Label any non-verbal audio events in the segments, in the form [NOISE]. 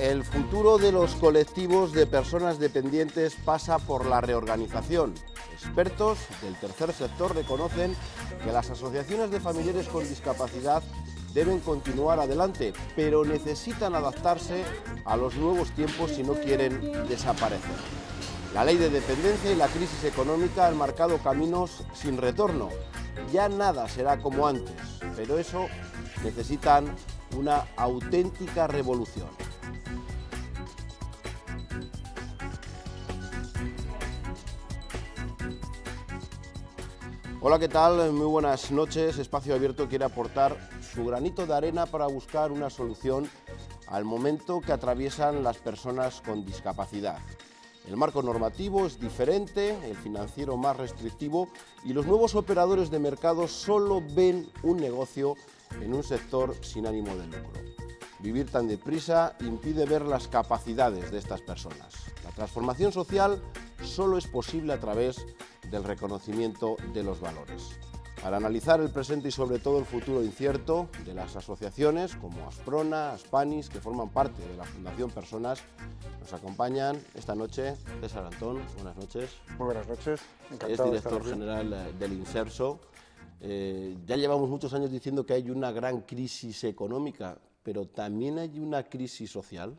El futuro de los colectivos de personas dependientes pasa por la reorganización. Expertos del tercer sector reconocen que las asociaciones de familiares con discapacidad deben continuar adelante, pero necesitan adaptarse a los nuevos tiempos si no quieren desaparecer. La ley de dependencia y la crisis económica han marcado caminos sin retorno. Ya nada será como antes, pero eso necesitan una auténtica revolución. Hola, ¿qué tal? Muy buenas noches. Espacio Abierto quiere aportar su granito de arena para buscar una solución al momento que atraviesan las personas con discapacidad. El marco normativo es diferente, el financiero más restrictivo y los nuevos operadores de mercado solo ven un negocio en un sector sin ánimo de lucro. Vivir tan deprisa impide ver las capacidades de estas personas. La transformación social solo es posible a través del reconocimiento de los valores. Para analizar el presente y sobre todo el futuro incierto de las asociaciones como Asprona, Aspanis, que forman parte de la Fundación Personas, nos acompañan esta noche César Antón, buenas noches. Muy buenas noches, encantado Es director general eh, del INSERSO. Eh, ya llevamos muchos años diciendo que hay una gran crisis económica pero también hay una crisis social.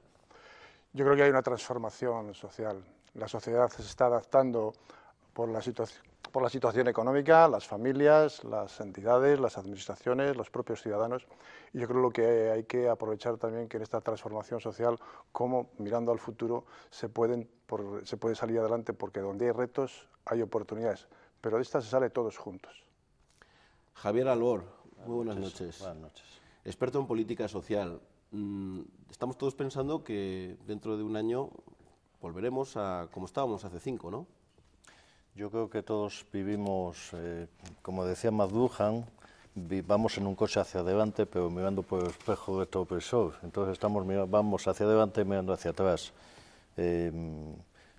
Yo creo que hay una transformación social. La sociedad se está adaptando por la, situación económica, las familias, las entidades, las administraciones, los propios ciudadanos. Y yo creo que hay que aprovechar también que en esta transformación social, como mirando al futuro, se, puede salir adelante, porque donde hay retos hay oportunidades, pero de esta se sale todos juntos. Javier Albor, muy noches. Buenas noches. Experto en política social. Mm, estamos todos pensando que dentro de un año volveremos a como estábamos hace cinco, ¿no? Yo creo que todos vivimos, eh, como decía McLuhan, vamos en un coche hacia adelante, pero mirando por el espejo de retrovisor. Entonces estamos vamos hacia adelante y mirando hacia atrás. Em,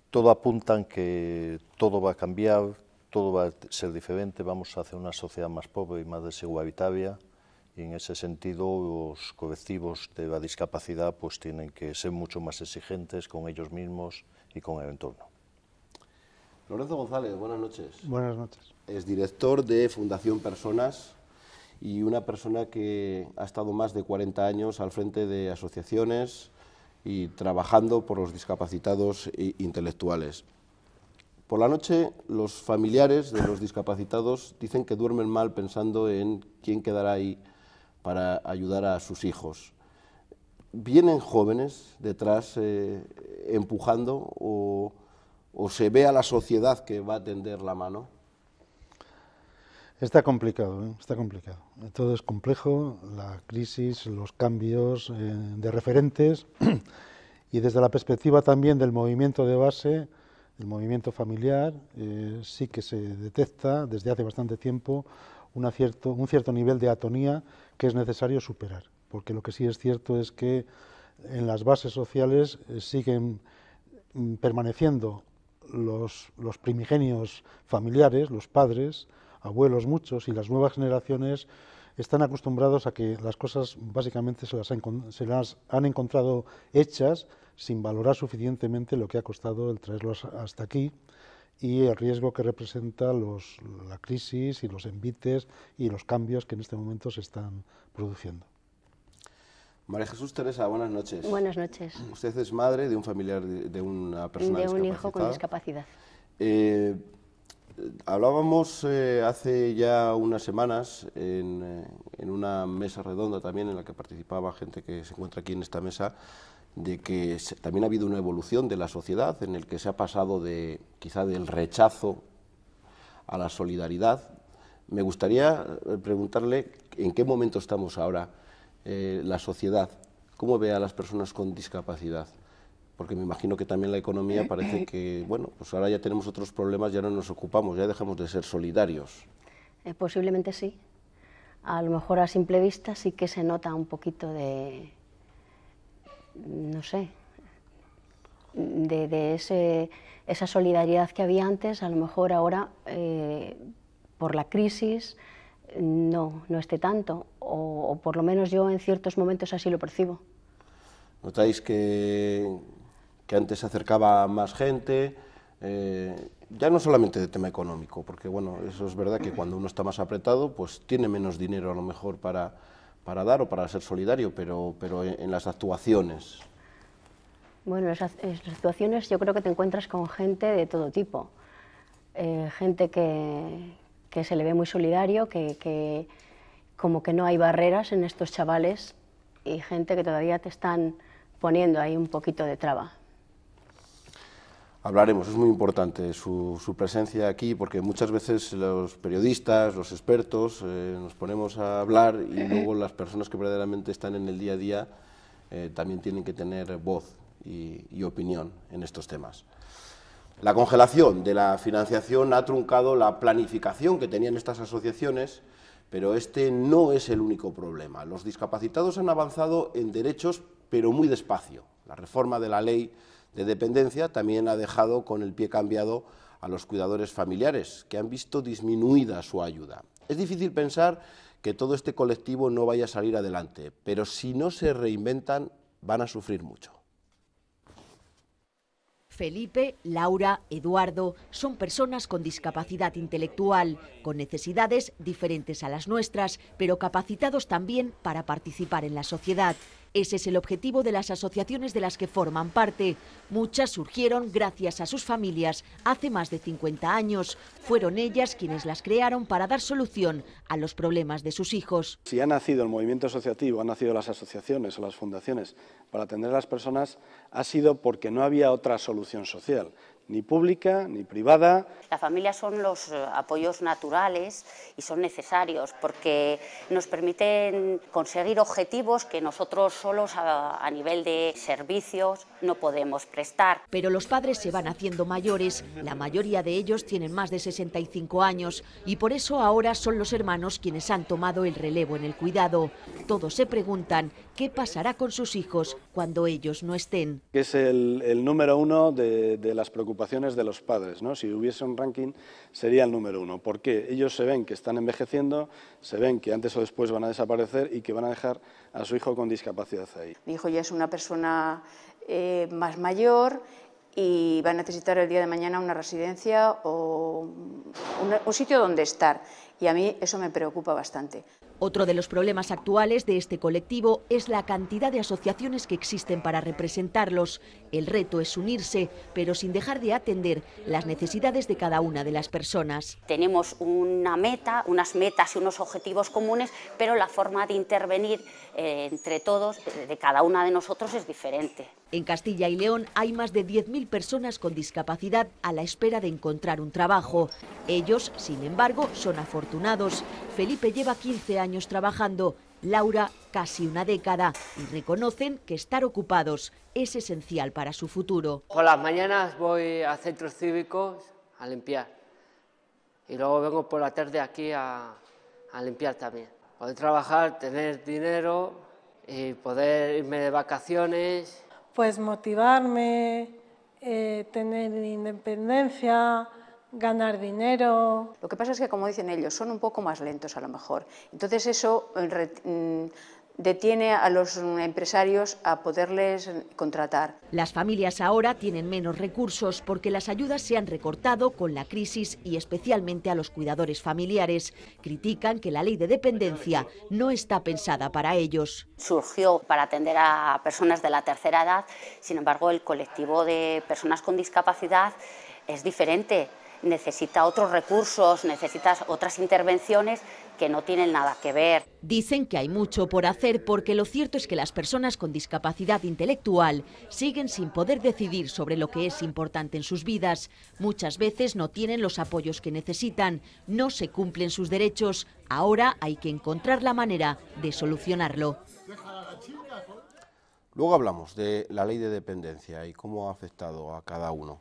todo apunta que todo va a cambiar, todo va a ser diferente, vamos a hacer una sociedad más pobre y más desigualitaria y en ese sentido los colectivos de la discapacidad pues tienen que ser mucho más exigentes con ellos mismos y con el entorno. Lorenzo González, buenas noches. Buenas noches. Es director de Fundación Personas y una persona que ha estado más de 40 años al frente de asociaciones y trabajando por los discapacitados intelectuales. Por la noche, los familiares de los discapacitados dicen que duermen mal pensando en quién quedará ahí para ayudar a sus hijos. ¿Vienen jóvenes detrás eh, empujando o, se ve a la sociedad que va a tender la mano? Está complicado, ¿eh? está complicado. Todo es complejo, la crisis, los cambios eh, de referentes [CLEARS THROAT] y desde la perspectiva también del movimiento de base, del movimiento familiar, sí que se detecta desde hace bastante tiempo cierto, un cierto nivel de atonía que es necesario superar, porque lo que sí es cierto es que en las bases sociales eh, siguen mm, permaneciendo los, primigenios familiares, los padres, abuelos muchos, y las nuevas generaciones están acostumbrados a que las cosas básicamente se las, han, se las, han, encontrado hechas sin valorar suficientemente lo que ha costado el traerlos hasta aquí y el riesgo que representa los, la crisis y los envites y los cambios que en este momento se están produciendo. María Jesús Teresa, buenas noches. Buenas noches. Usted es madre de un familiar, de, una persona De un hijo con discapacidad. Eh, hablábamos eh, hace ya unas semanas en, eh, en una mesa redonda también en la que participaba gente que se encuentra aquí en esta mesa de que también ha habido una evolución de la sociedad en el que se ha pasado de quizá del rechazo a la solidaridad. Me gustaría eh, preguntarle en qué momento estamos ahora eh, la sociedad, cómo ve a las personas con discapacidad, porque me imagino que también la economía eh, parece que, bueno, pues ahora ya tenemos otros problemas, ya no nos ocupamos, ya dejamos de ser solidarios. posiblemente sí. A lo mejor a simple vista sí que se nota un poquito de, no sé, de, esa solidaridad que había antes, a lo mejor ahora eh, por la crisis no, no esté tanto, o, por lo menos yo en ciertos momentos así lo percibo. ¿Notáis que, que antes se acercaba más gente? Eh, ya no solamente de tema económico, porque bueno, eso es verdad que cuando uno está más apretado, pues tiene menos dinero a lo mejor para, para dar o para ser solidario, pero, pero en, las actuaciones. Bueno, en las, actuaciones yo creo que te encuentras con gente de todo tipo. Eh, gente que, se le ve muy solidario, que, que, como que no hay barreras en estos chavales y gente que todavía te están poniendo ahí un poquito de traba hablaremos. Es muy importante su, presencia aquí porque muchas veces los periodistas, los expertos, eh, nos ponemos a hablar y eh, eh. luego las personas que verdaderamente están en el día a día también tienen que tener voz y, y opinión en estos temas. La congelación de la financiación ha truncado la planificación que tenían estas asociaciones, pero este no es el único problema. Los discapacitados han avanzado en derechos, pero muy despacio. La reforma de la ley de dependencia también ha dejado con el pie cambiado a los cuidadores familiares, que han visto disminuida su ayuda. Es difícil pensar que todo este colectivo no vaya a salir adelante, pero si no se reinventan van a sufrir mucho. Felipe, Laura, Eduardo son personas con discapacidad intelectual, con necesidades diferentes a las nuestras, pero capacitados también para participar en la sociedad. Ese es el objetivo de las asociaciones de las que forman parte. Muchas surgieron gracias a sus familias hace más de 50 años. Fueron ellas quienes las crearon para dar solución a los problemas de sus hijos. Si ha nacido el movimiento asociativo, han nacido las asociaciones o las fundaciones para atender a las personas, ha sido porque no había otra solución social ni pública ni privada. La familia son los eh, apoyos naturales y son necesarios porque nos permiten conseguir objetivos que nosotros solos a, nivel de servicios no podemos prestar. Pero los padres se van haciendo mayores, la mayoría de ellos tienen más de 65 años y por eso ahora son los hermanos quienes han tomado el relevo en el cuidado. Todos se preguntan qué pasará con sus hijos cuando ellos no estén. Es el, número uno de, las preocupaciones de los padres. ¿no? Si hubiese un ranking, sería el número uno. porque Ellos se ven que están envejeciendo, se ven que antes o después van a desaparecer y que van a dejar a su hijo con discapacidad ahí. Mi hijo ya es una persona eh, más mayor y va a necesitar el día de mañana una residencia o un sitio donde estar. Y a mí eso me preocupa bastante. Otro de los problemas actuales de este colectivo es la cantidad de asociaciones que existen para representarlos. El reto es unirse, pero sin dejar de atender las necesidades de cada una de las personas. Tenemos una meta, unas metas y unos objetivos comunes, pero la forma de intervenir eh, entre todos, eh, de cada una de nosotros, es diferente. En Castilla y León hay más de 10.000 personas con discapacidad a la espera de encontrar un trabajo. Ellos, sin embargo, son afortunados. Felipe lleva 15 años trabajando, Laura casi una década y reconocen que estar ocupados es esencial para su futuro. Por las mañanas voy a centros cívicos a limpiar y luego vengo por la tarde aquí a, a limpiar también. Poder trabajar, tener dinero y poder irme de vacaciones pues motivarme, eh, tener independencia, ganar dinero. Lo que pasa es que, como dicen ellos, son un poco más lentos a lo mejor. Entonces eso mm, mm, detiene a los empresarios a poderles contratar. Las familias ahora tienen menos recursos porque las ayudas se han recortado con la crisis y especialmente a los cuidadores familiares. Critican que la ley de dependencia no está pensada para ellos. Surgió para atender a personas de la tercera edad, sin embargo el colectivo de personas con discapacidad es diferente necesita otros recursos, necesita otras intervenciones que no tienen nada que ver. Dicen que hay mucho por hacer porque lo cierto es que las personas con discapacidad intelectual siguen sin poder decidir sobre lo que es importante en sus vidas. Muchas veces no tienen los apoyos que necesitan, no se cumplen sus derechos. Ahora hay que encontrar la manera de solucionarlo. Luego hablamos de la ley de dependencia y cómo ha afectado a cada uno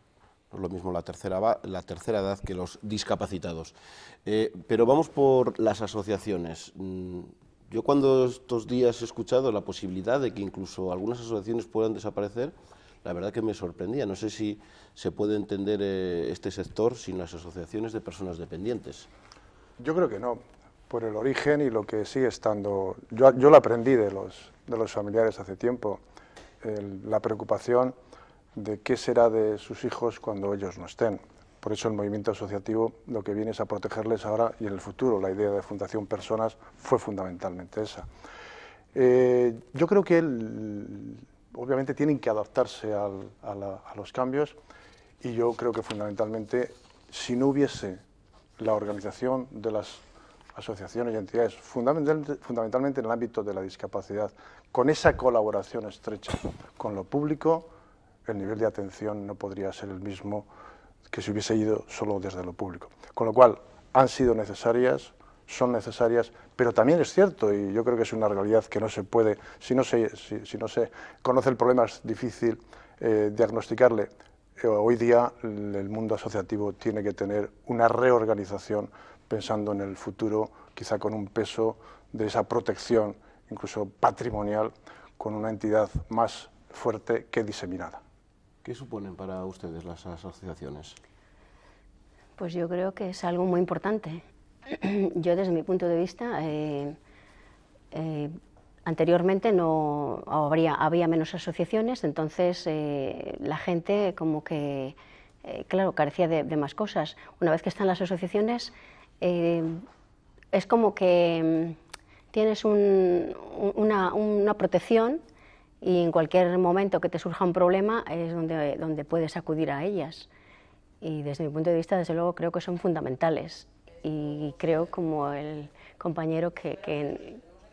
lo mismo la tercera, la tercera edad que los discapacitados. Eh, pero vamos por las asociaciones. Mm, yo cuando estos días he escuchado la posibilidad de que incluso algunas asociaciones puedan desaparecer, la verdad que me sorprendía. No sé si se puede entender eh, este sector sin las asociaciones de personas dependientes. Yo creo que no, por el origen y lo que sigue estando... Yo, yo lo aprendí de los, de los familiares hace tiempo, la preocupación de qué será de sus hijos cuando ellos no estén. Por eso el movimiento asociativo lo que viene es a protegerles ahora y en el futuro. La idea de Fundación Personas fue fundamentalmente esa. Eh, yo creo que obviamente tienen que adaptarse a, los cambios y yo creo que fundamentalmente si no hubiese la organización de las asociaciones y entidades, fundamentalmente, en el ámbito de la discapacidad, con esa colaboración estrecha con lo público, el nivel de atención no podría ser el mismo que si hubiese ido solo desde lo público. Con lo cual, han sido necesarias, son necesarias, pero también es cierto, y yo creo que es una realidad que no se puede, si no se, si, no se conoce el problema es difícil eh, diagnosticarle. Eh, hoy día el mundo asociativo tiene que tener una reorganización pensando en el futuro, quizá con un peso de esa protección, incluso patrimonial, con una entidad más fuerte que diseminada. ¿Qué suponen para ustedes las asociaciones? Pues yo creo que es algo muy importante. [CLEARS THROAT] Yo desde mi punto de vista, eh, eh, anteriormente no habría, había menos asociaciones, entonces eh, la gente como que, claro, carecía de, más cosas. Una vez que están las asociaciones, es como que mm, tienes una protección y en cualquier momento que te surja un problema es donde, donde puedes acudir a ellas. Y desde mi punto de vista, desde luego, creo que son fundamentales y creo como el compañero que,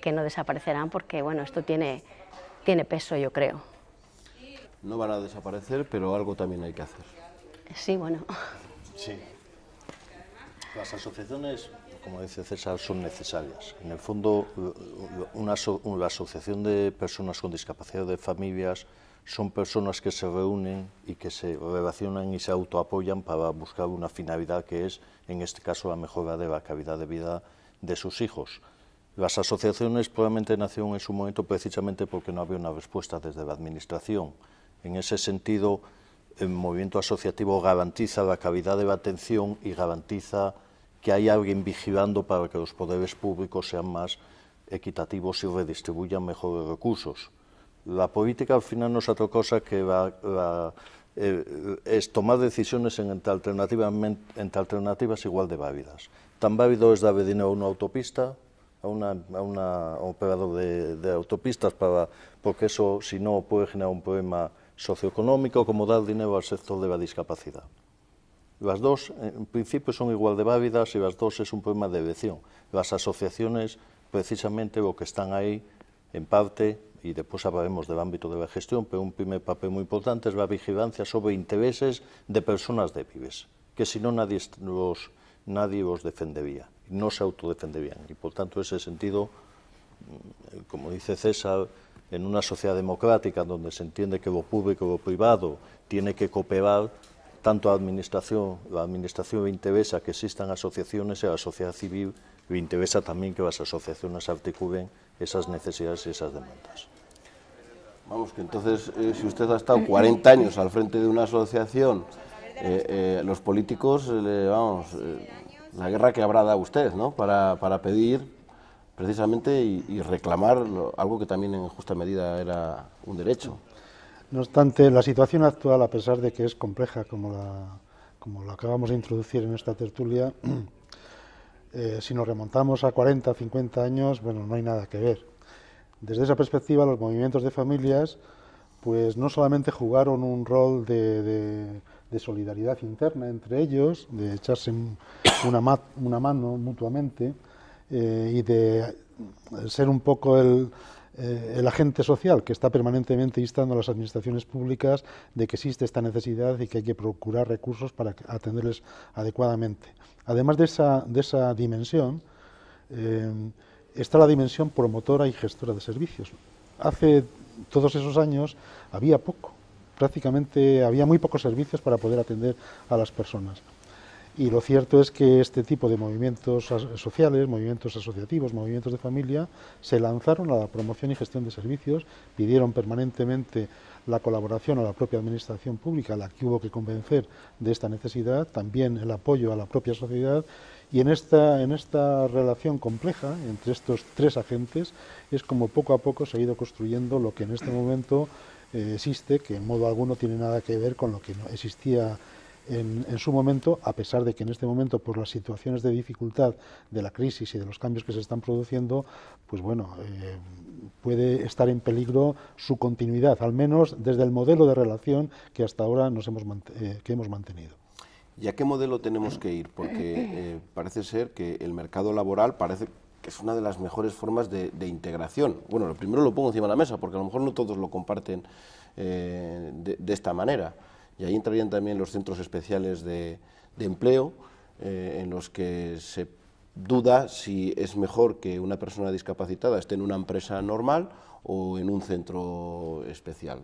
que, no desaparecerán porque bueno, esto tiene, tiene peso, yo creo. No van a desaparecer, pero algo también hay que hacer. Sí, bueno. Sí. Las asociaciones como dice César, son necesarias. En el fondo, una, la Asociación de Personas con Discapacidad de Familias son personas que se reúnen y que se relacionan y se autoapoyan para buscar una finalidad que es, en este caso, la mejora de la calidad de vida de sus hijos. Las asociaciones probablemente nacieron en su momento precisamente porque no había una respuesta desde la Administración. En ese sentido, el movimiento asociativo garantiza la calidad de la atención y garantiza que hay alguien vigilando para que los poderes públicos sean más equitativos y redistribuyan mejores recursos. La política al final no es otra cosa que eh, es tomar decisiones entre, alternativas, igual de válidas. Tan válido es dar dinero a una autopista, a un operador de, de, autopistas, para, porque eso, si no, puede generar un problema socioeconómico, como dar dinero al sector de la discapacidad. Las dos, en principio, son igual de válidas y las dos es un problema de elección. Las asociaciones, precisamente, lo que están ahí, en parte, y después hablaremos del ámbito de la gestión, pero un primer papel muy importante es la vigilancia sobre intereses de personas débiles, que si no nadie los, nadie los defendería, no se autodefenderían. Y por tanto, ese sentido, mm, como dice César, en una sociedad democrática donde se entiende que lo público y lo privado tiene que cooperar, tanto a Administración, la Administración Vintevesa, que existan asociaciones, e a sociedad civil Vintevesa también que las asociaciones articulen esas necesidades y esas demandas. Vamos, que entonces, eh, si usted ha estado 40 años al frente de una asociación, eh, eh, los políticos, vamos, la guerra que habrá dado usted, ¿no?, para, pedir precisamente y, reclamar algo que también en justa medida era un derecho. No obstante, la situación actual, a pesar de que es compleja, como la, como acabamos de introducir en esta tertulia, [CLEARS THROAT] eh, si nos remontamos a 40, 50 años, bueno, no hay nada que ver. Desde esa perspectiva, los movimientos de familias, pues no solamente jugaron un rol de, solidaridad interna entre ellos, de echarse una, mano mutuamente eh, y de ser un poco el, eh, el agente social que está permanentemente instando a las administraciones públicas de que existe esta necesidad y que hay que procurar recursos para atenderles adecuadamente. Además de esa, dimensión, eh, está la dimensión promotora y gestora de servicios. Hace todos esos años había poco, prácticamente había muy pocos servicios para poder atender a las personas. Y lo cierto es que este tipo de movimientos sociales, movimientos asociativos, movimientos de familia, se lanzaron a la promoción y gestión de servicios, pidieron permanentemente la colaboración a la propia administración pública, la que hubo que convencer de esta necesidad, también el apoyo a la propia sociedad y en esta, en esta relación compleja entre estos tres agentes es como poco a poco se ha ido construyendo lo que en este momento eh, existe, que en modo alguno tiene nada que ver con lo que existía en, su momento, a pesar de que en este momento, por las situaciones de dificultad de la crisis y de los cambios que se están produciendo, pues bueno, eh, puede estar en peligro su continuidad, al menos desde el modelo de relación que hasta ahora nos hemos, eh, que hemos mantenido. ¿Y a qué modelo tenemos que ir? Porque eh, parece ser que el mercado laboral parece que es una de las mejores formas de, integración. Bueno, lo primero lo pongo encima de la mesa, porque a lo mejor no todos lo comparten de, de, esta manera y ahí entrarían también los centros especiales de, empleo, eh, en los que se duda si es mejor que una persona discapacitada esté en una empresa normal o en un centro especial.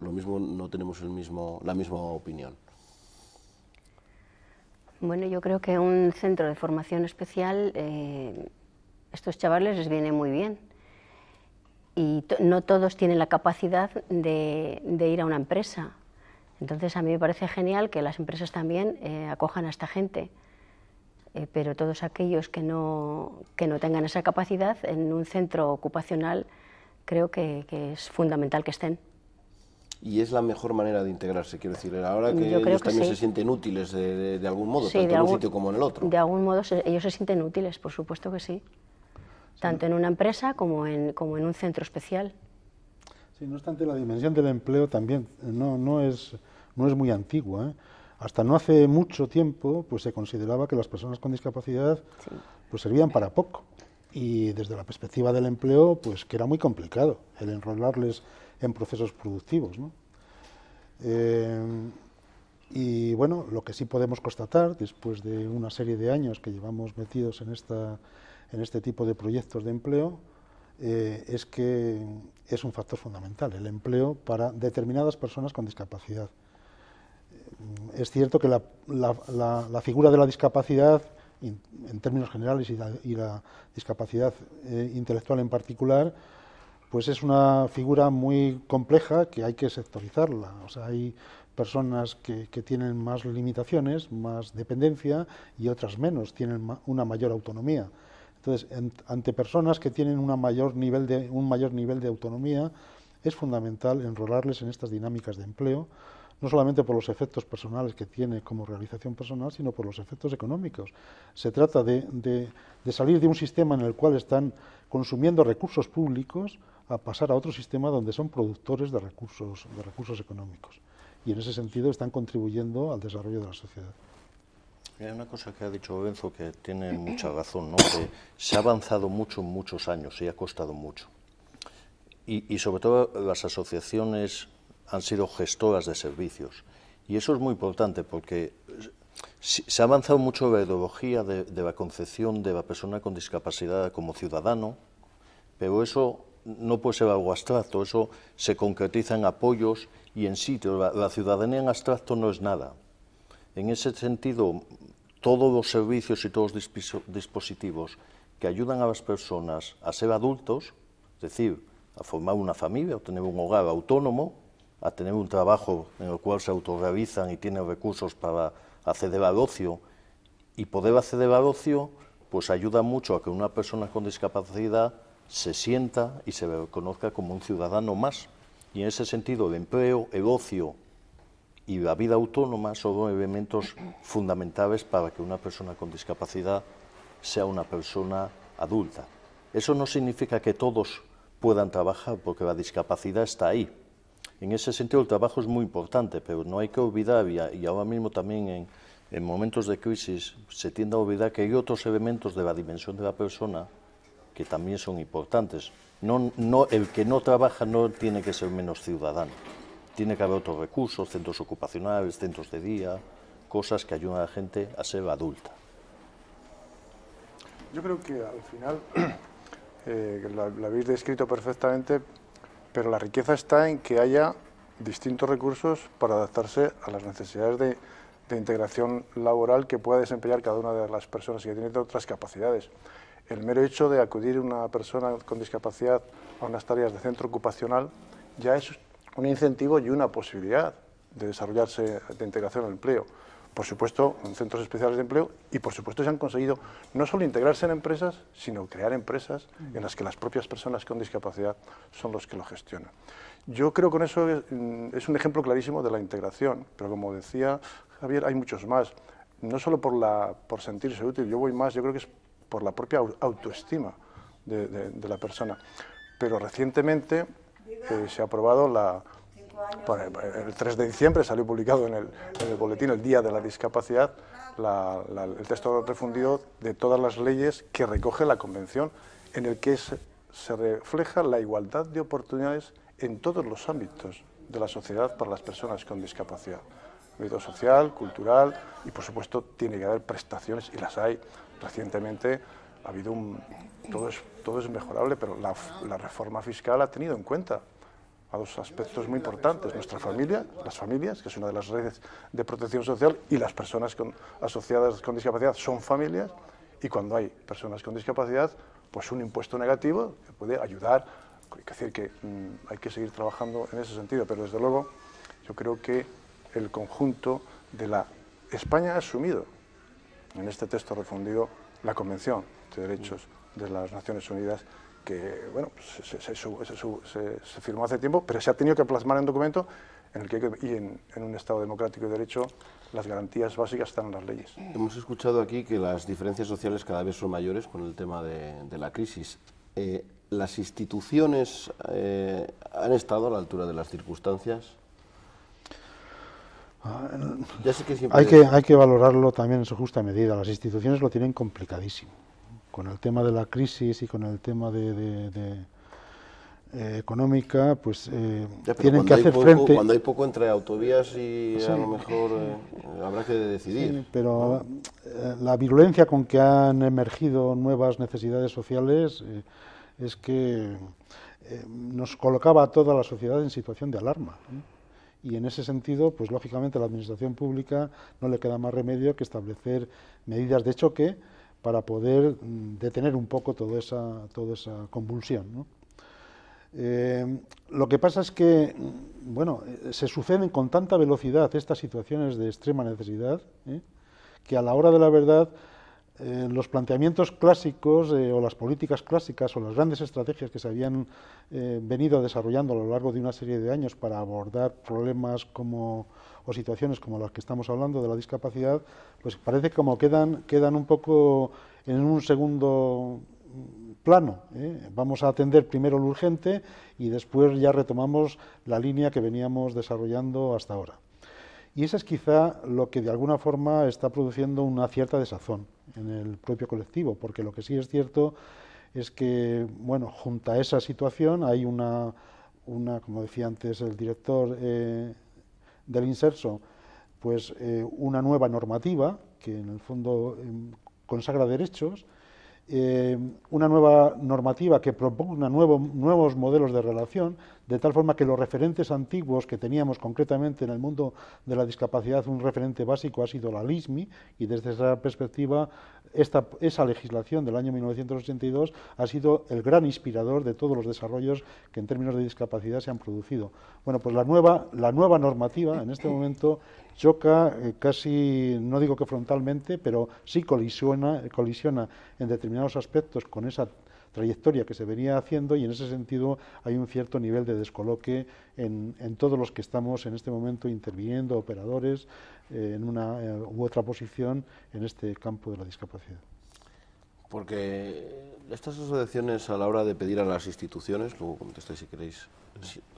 lo mismo no tenemos la misma opinión. Bueno, yo creo que un centro de formación especial, eh, estos chavales les viene muy bien. Y no todos tienen la capacidad de ir a una empresa entonces, a mí me parece genial que las empresas también eh, acojan a esta gente, eh, pero todos aquellos que no, que no tengan esa capacidad en un centro ocupacional creo que, es fundamental que estén y es la mejor manera de integrarse, quiero decir, ahora que ellos también se sienten útiles de, de, algún modo, tanto en un sitio como en el otro. De algún modo ellos se sienten útiles, por supuesto que sí, sí. tanto en una empresa como en, como en un centro especial. Sí, no obstante, la dimensión del empleo también no, no es no es muy antigua. ¿eh? Hasta no hace mucho tiempo pues se consideraba que las personas con discapacidad pues servían para poco y desde la perspectiva del empleo pues que era muy complicado el enrolarles en procesos productivos. Eh, y bueno, lo que sí podemos constatar después de una serie de años que llevamos metidos en, esta, en este tipo de proyectos de empleo, eh, es que es un factor fundamental el empleo para determinadas personas con discapacidad es cierto que la, figura de la discapacidad, en términos generales, y la, discapacidad eh, intelectual en particular, pues es una figura muy compleja que hay que sectorizarla. sea, hay personas que, tienen más limitaciones, más dependencia, y otras menos, tienen una mayor autonomía. Entonces, ante personas que tienen un mayor nivel de autonomía, es fundamental enrolarles en estas dinámicas de empleo, no solamente por los efectos personales que tiene como realización personal, sino por los efectos económicos. Se trata de, salir de un sistema en el cual están consumiendo recursos públicos a pasar a otro sistema donde son productores de recursos, de recursos económicos. Y en ese sentido están contribuyendo al desarrollo de la sociedad. Hay una cosa que ha dicho Benzo que tiene mucha razón, que se ha avanzado mucho en muchos años y ha costado mucho. y sobre todo las asociaciones han sido gestoras de servicios. Y eso es muy importante porque se ha avanzado mucho la ideología de, la concepción de la persona con discapacidad como ciudadano, pero eso no puede ser algo abstracto, eso se concretiza en apoyos y en sitios. La, la ciudadanía en abstracto no es nada. En ese sentido, todos los servicios y todos los dispositivos que ayudan a las personas a ser adultos, es decir, a formar una familia, a tener un hogar autónomo, a tener un trabajo en el cual se autorrealizan y tienen recursos para acceder al ocio, y poder acceder al ocio, pues ayuda mucho a que una persona con discapacidad se sienta y se reconozca como un ciudadano más. Y en ese sentido, el empleo, el ocio y la vida autónoma son elementos fundamentales para que una persona con discapacidad sea una persona adulta. Eso no significa que todos puedan trabajar, porque la discapacidad está ahí. En ese sentido el trabajo es muy importante, pero no hay que olvidar, y, ahora mismo también en, momentos de crisis se tiende a olvidar que hay otros elementos de la dimensión de la persona que también son importantes. No, el que no trabaja no tiene que ser menos ciudadano. Tiene que haber otros recursos, centros ocupacionales, centros de día, cosas que ayuden a la gente a ser adulta. Yo creo que al final [CLEARS THROAT] eh, lo habéis descrito perfectamente pero la riqueza está en que haya distintos recursos para adaptarse a las necesidades de, integración laboral que pueda desempeñar cada una de las personas y que tienen otras capacidades. El mero hecho de acudir una persona con discapacidad a unas tareas de centro ocupacional ya es un incentivo y una posibilidad de desarrollarse de integración al empleo por supuesto, en centros especiales de empleo y, por supuesto, se han conseguido no solo integrarse en empresas, sino crear empresas en las que las propias personas con discapacidad son los que lo gestionan. Yo creo que con eso es, mm, un ejemplo clarísimo de la integración, pero como decía Javier, hay muchos más. No solo por, la, por sentirse útil, yo voy más, yo creo que es por la propia autoestima de, la persona. Pero recientemente eh, se ha aprobado la, el 3 de diciembre salió publicado en el, boletín, el Día de la Discapacidad, el texto refundido de todas las leyes que recoge la Convención, en el que se, refleja la igualdad de oportunidades en todos los ámbitos de la sociedad para las personas con discapacidad. Ámbito social, cultural y, por supuesto, tiene que haber prestaciones y las hay. Recientemente ha habido Todo es, todo es mejorable, pero la reforma fiscal ha tenido en cuenta a dos aspectos muy importantes, nuestra familia, las familias, que es una de las redes de protección social, y las personas asociadas con discapacidad son familias, y cuando hay personas con discapacidad, pues un impuesto negativo puede ayudar, que decir, que mm, hay que seguir trabajando en ese sentido, pero desde luego yo creo que el conjunto de la España ha asumido en este texto refundido la Convención de Derechos de las Naciones Unidas que bueno, pues, se, firmó hace tiempo, pero se ha tenido que plasmar en un documento en el que y en, un Estado democrático y derecho las garantías básicas están en las leyes. Hemos escuchado aquí que las diferencias sociales cada vez son mayores con el tema de, la crisis. Eh, ¿Las instituciones eh, han estado a la altura de las circunstancias? Ah, hay, que, hay que valorarlo también en su justa medida. Las instituciones lo tienen complicadísimo con el tema de la crisis y con el tema de, eh, económica, pues eh, tienen que hacer frente. Cuando hay poco entre autovías y ah, a lo mejor eh, habrá que decidir. pero la virulencia con que han emergido nuevas necesidades sociales es que nos colocaba a toda la sociedad en situación de alarma. Y en ese sentido, pues lógicamente a la administración pública no le queda más remedio que establecer medidas de choque para poder mm, detener un poco toda esa, toda esa convulsión. Eh, lo que pasa es que, mm, bueno, eh, se suceden con tanta velocidad estas situaciones de extrema necesidad, ¿eh? que a la hora de la verdad eh, los planteamientos clásicos eh, o las políticas clásicas o las grandes estrategias que se habían eh, venido desarrollando a lo largo de una serie de años para abordar problemas como o situaciones como las que estamos hablando de la discapacidad, pues parece como quedan, quedan un poco en un segundo plano. Vamos a atender primero lo urgente y después ya retomamos la línea que veníamos desarrollando hasta ahora. Y eso es quizá lo que de alguna forma está produciendo una cierta desazón en el propio colectivo, porque lo que sí es cierto es que, bueno, junto a esa situación hay una, como decía antes el director eh, del inserso, pues eh, una nueva normativa que en el fondo em, consagra derechos eh, una nueva normativa que proponga nuevos modelos de relación, de tal forma que los referentes antiguos que teníamos concretamente en el mundo de la discapacidad, un referente básico ha sido la LISMI, y desde esa perspectiva esa legislación del año 1982 ha sido el gran inspirador de todos los desarrollos que en términos de discapacidad se han producido. Bueno, pues la nueva, la nueva normativa en este momento choca eh, casi, no digo que frontalmente, pero sí colisiona, colisiona en determinados aspectos con esa trayectoria que se venía haciendo y en ese sentido hay un cierto nivel de descoloque en, en todos los que estamos en este momento interviniendo, operadores, eh, en una eh, u otra posición en este campo de la discapacidad. Porque estas asociaciones a la hora de pedir a las instituciones, luego contestáis si queréis,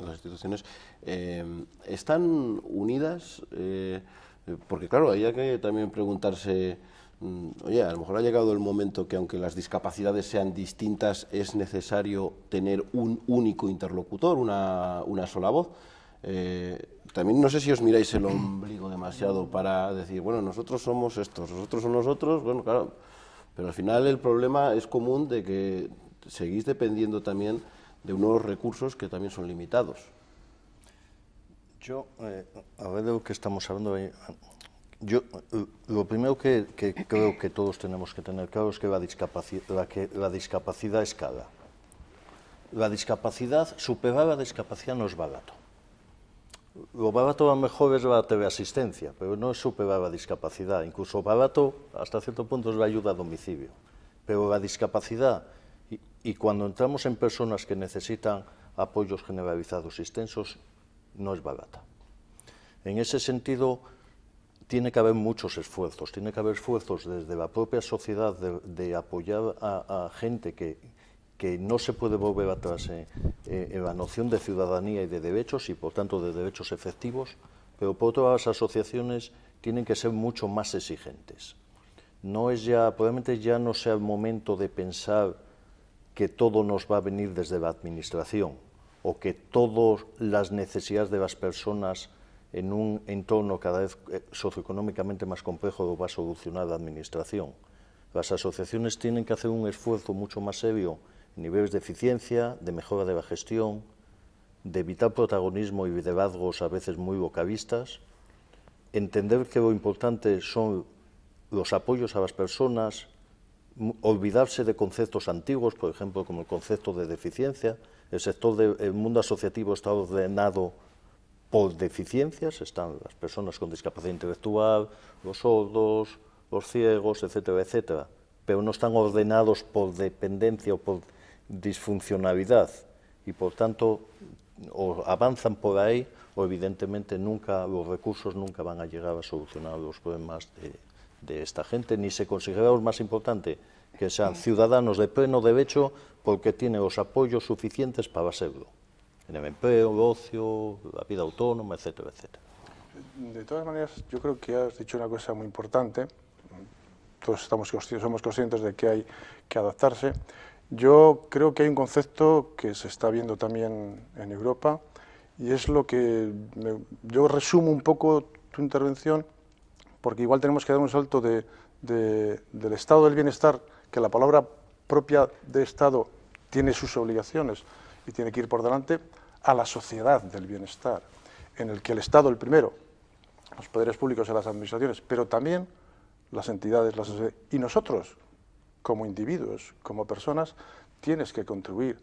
las instituciones, eh, ¿están unidas? porque claro, hay que también preguntarse Mm, oye, a lo mejor ha llegado el momento que aunque las discapacidades sean distintas, es necesario tener un único interlocutor, una, una sola voz. Eh, también no sé si os miráis el ombligo demasiado para decir, bueno, nosotros somos estos, nosotros son nosotros, bueno, claro, pero al final el problema es común de que seguís dependiendo también de unos recursos que también son limitados. Yo, eh, a ver de lo que estamos hablando, eh, yo, lo primero que, creo que todos tenemos que tener claro es que la, discapacidad la, cara. la discapacidad escala. La discapacidad, superar la discapacidad no es barato. Lo barato a lo mejor es la teleasistencia, pero no es superar la discapacidad. Incluso barato, hasta cierto punto, es la ayuda a domicilio. Pero la discapacidad, y, y cuando entramos en personas que necesitan apoyos generalizados extensos, no es barata. En ese sentido, tiene que haber muchos esfuerzos, tiene que haber esfuerzos desde la propia sociedad de, apoyar a, gente que, que, no se puede volver atrás eh, eh, en, la noción de ciudadanía y de derechos y por tanto de derechos efectivos, pero por otro lado las asociaciones tienen que ser mucho más exigentes. No es ya, probablemente ya no sea el momento de pensar que todo nos va a venir desde la administración o que todas las necesidades de las personas en un entorno cada vez eh, socioeconómicamente más complejo lo va a solucionar la administración. Las asociaciones tienen que hacer un esfuerzo mucho más serio en niveles de eficiencia, de mejora de la gestión, de evitar protagonismo y liderazgos a veces muy bocavistas, entender que lo importante son los apoyos a las personas, olvidarse de conceptos antiguos, por ejemplo, como el concepto de deficiencia. El sector del mundo asociativo está ordenado por deficiencias están las personas con discapacidad intelectual, los sordos, los ciegos, etcétera, etcétera, pero no están ordenados por dependencia o por disfuncionalidad y por tanto o avanzan por ahí o evidentemente nunca los recursos nunca van a llegar a solucionar los problemas de, esta gente, ni se considera lo más importante que sean ciudadanos de pleno derecho porque tienen los apoyos suficientes para serlo en el empleo, el ocio, la vida autónoma, etcétera, etcétera. De todas maneras, yo creo que has dicho una cosa muy importante. Todos estamos somos conscientes de que hay que adaptarse. Yo creo que hay un concepto que se está viendo también en Europa y es lo que yo resumo un poco tu intervención porque igual tenemos que dar un salto del estado del bienestar, que la palabra propia de Estado tiene sus obligaciones, y tiene que ir por delante a la sociedad del bienestar, en el que el Estado, el primero, los poderes públicos y las administraciones, pero también las entidades, y nosotros, como individuos, como personas, tienes que contribuir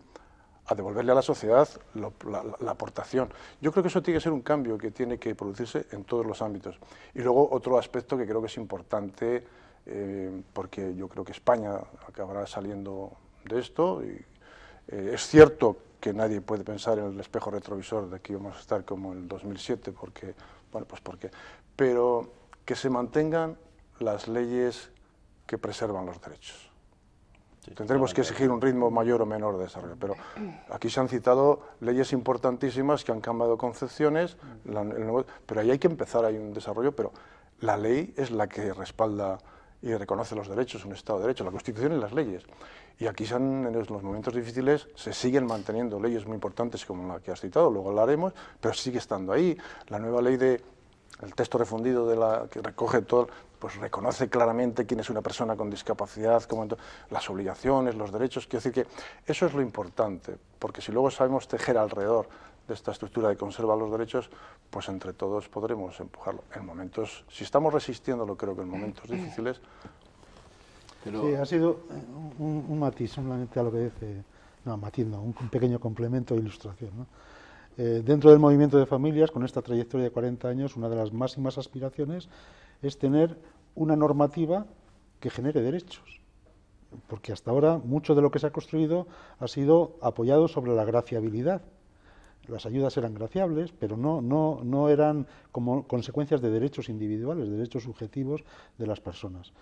a devolverle a la sociedad la, aportación. Yo creo que eso tiene que ser un cambio que tiene que producirse en todos los ámbitos. Y luego otro aspecto que creo que es importante, eh, porque yo creo que España acabará saliendo de esto. Y, eh, es cierto que nadie puede pensar en el espejo retrovisor de que vamos a estar como el 2007, porque, bueno, pues porque, pero que se mantengan las leyes que preservan los derechos. Tendremos que exigir un ritmo mayor o menor de desarrollo, pero aquí se han citado leyes importantísimas que han cambiado concepciones, pero ahí hay que empezar, hay un desarrollo, pero la ley es la que respalda y reconoce los derechos, un Estado de Derecho, la Constitución y las leyes. Y aquí se en los momentos difíciles se siguen manteniendo leyes muy importantes como la que has citado, luego hablaremos, pero sigue estando ahí. La nueva ley de el texto refundido de la que recoge todo, pues reconoce claramente quién es una persona con discapacidad, cómo, las obligaciones, los derechos. Quiero decir que eso es lo importante, porque si luego sabemos tejer alrededor de esta estructura de conserva los derechos, pues entre todos podremos empujarlo. En momentos, si estamos resistiendo, lo creo que en momentos mm. difíciles... Sí, ha sido un, matiz simplemente a lo que dice, no, matiz un, pequeño complemento e ilustración. Eh, dentro del movimiento de familias, con esta trayectoria de 40 años, una de las máximas aspiraciones es tener una normativa que genere derechos. Porque hasta ahora mucho de lo que se ha construido ha sido apoyado sobre la graciabilidad. Las ayudas eran graciables, pero no, no, no eran como consecuencias de derechos individuales, de derechos subjetivos de las personas.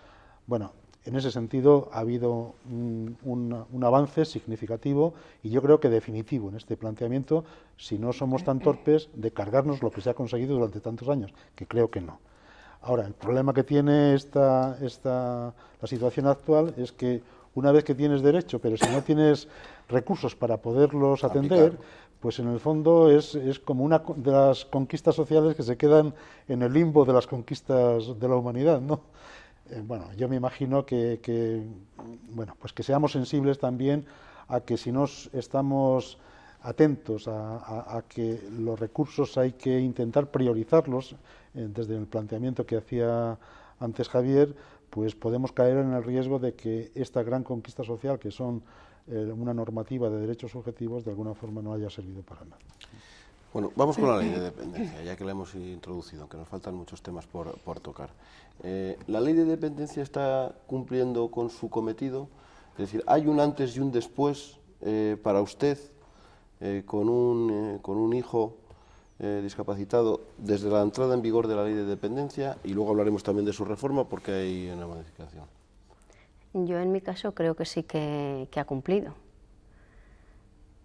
Bueno, en ese sentido ha habido un, avance significativo y yo creo que definitivo en este planteamiento, si no somos tan torpes de cargarnos lo que se ha conseguido durante tantos años, que creo que no. Ahora, el problema que tiene esta, esta, la situación actual es que una vez que tienes derecho, pero si no tienes recursos para poderlos atender, pues en el fondo es, como una de las conquistas sociales que se quedan en el limbo de las conquistas de la humanidad, ¿no? Eh, bueno, yo me imagino que, bueno, pues que seamos sensibles también a que si no estamos atentos a, que los recursos hay que intentar priorizarlos, eh, desde el planteamiento que hacía antes Javier, pues podemos caer en el riesgo de que esta gran conquista social, que son eh, una normativa de derechos objetivos de alguna forma no haya servido para nada. Bueno, vamos con la ley de dependencia, ya que la hemos introducido, que nos faltan muchos temas por, por tocar. Eh, ¿La ley de dependencia está cumpliendo con su cometido? Es decir, ¿hay un antes y un después eh, para usted con, un, con un hijo discapacitado desde la entrada en vigor de la ley de dependencia? Y luego hablaremos también de su reforma porque hay una modificación. Yo en mi caso creo que sí que, ha cumplido.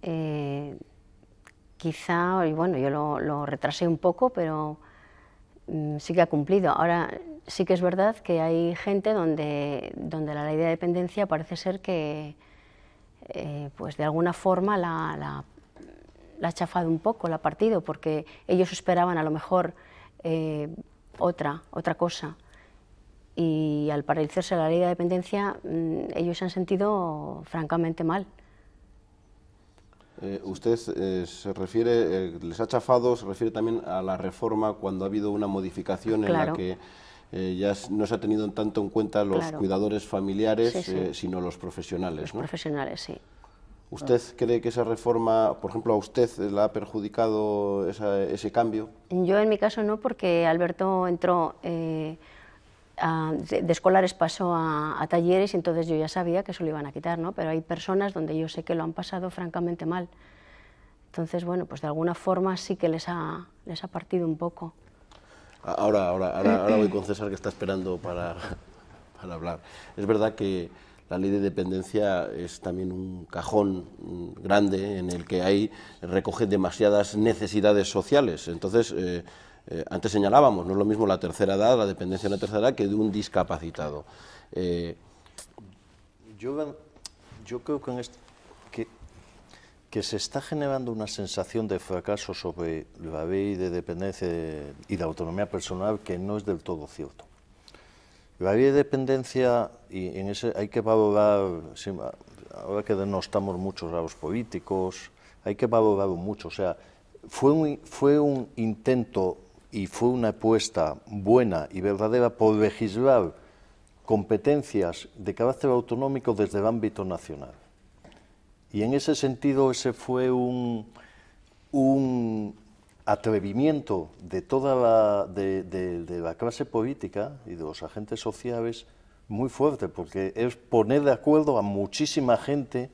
Eh, quizá, y bueno, yo lo, retrasé un poco, pero mm, sí que ha cumplido. Ahora sí que es verdad que hay gente donde, la ley de dependencia parece ser que, eh, pues de alguna forma la, ha chafado un poco, la ha partido, porque ellos esperaban a lo mejor eh, otra, otra cosa y al paralizarse la ley de dependencia mm, ellos se han sentido francamente mal. Eh, usted eh, se refiere, eh, les ha chafado, se refiere también a la reforma cuando ha habido una modificación en la que ya no se ha tenido tanto en cuenta los cuidadores familiares, sino los profesionales. Los profesionales, sí. ¿Usted ah. cree que esa reforma, por ejemplo, a usted la ha perjudicado ese cambio? Yo en mi caso no, porque Alberto entró de, escolares pasó a, talleres y entonces yo ya sabía que eso lo iban a quitar, ¿no? Pero hay personas donde yo sé que lo han pasado francamente mal. Entonces, bueno, pues de alguna forma sí que les ha, les ha partido un poco. Ahora, ahora, ahora, voy con César que está esperando para, [LAUGHS] para hablar. Es verdad que la ley de dependencia es también un cajón grande en el que hay, recoge demasiadas necesidades sociales. Entonces, eh, eh, antes señalábamos, no es lo mismo la tercera edad, la dependencia de la tercera edad, que de un discapacitado. Eh, yo, creo que, en que, se está generando una sensación de fracaso sobre la ley de dependencia y de autonomía personal que no es del todo cierto. La ley de dependencia, y en ese hay que valorar, ahora que denostamos muchos a los políticos, hay que valorar mucho, o sea, fue fue un intento y fue una apuesta buena y verdadera por legislar competencias de carácter autonómico desde el ámbito nacional. Y en ese sentido ese fue un, un atrevimiento de toda la, la clase política y de los agentes sociales muy fuerte, porque es poner de acuerdo a muchísima gente,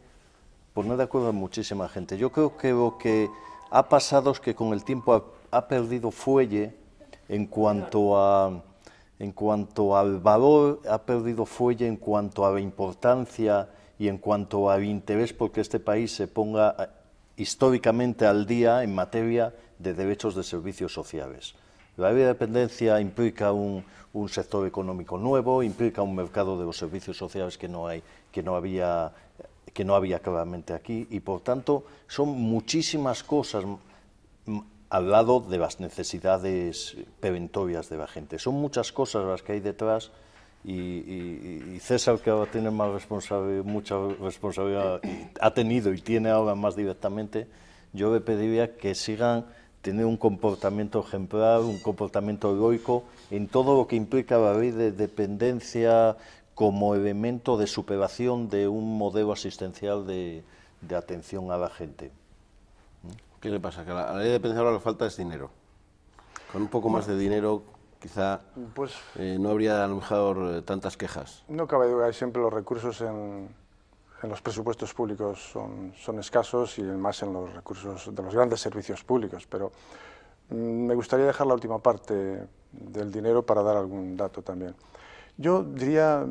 poner de acuerdo a muchísima gente. Yo creo que lo que ha pasado es que con el tiempo ha perdido fuelle en cuanto a en cuanto al valor, ha perdido fuelle en cuanto a la importancia y en cuanto al interés porque este país se ponga eh, históricamente al día en materia de derechos de servicios sociales. La vida dependencia implica un, un, sector económico nuevo, implica un mercado de los servicios sociales que no, hay, que no había que no había claramente aquí y por tanto son muchísimas cosas al lado de las necesidades preventorias de la gente. Son muchas cosas las que hay detrás y, César, que ahora tiene más responsabilidad, mucha responsabilidad, ha tenido y tiene ahora más directamente, yo le pediría que sigan tener un comportamiento ejemplar, un comportamiento heroico en todo lo que implica la de dependencia como elemento de superación de un modelo asistencial de atención a la gente. ¿Qué le pasa? Que a la, a la ley de dependencia lo falta es dinero. Con un poco más de dinero, quizá pues, eh, no habría a eh, tantas quejas. No cabe duda, siempre los recursos en, los presupuestos públicos son, son, escasos y más en los recursos de los grandes servicios públicos, pero mm, me gustaría dejar la última parte del dinero para dar algún dato también. Yo diría,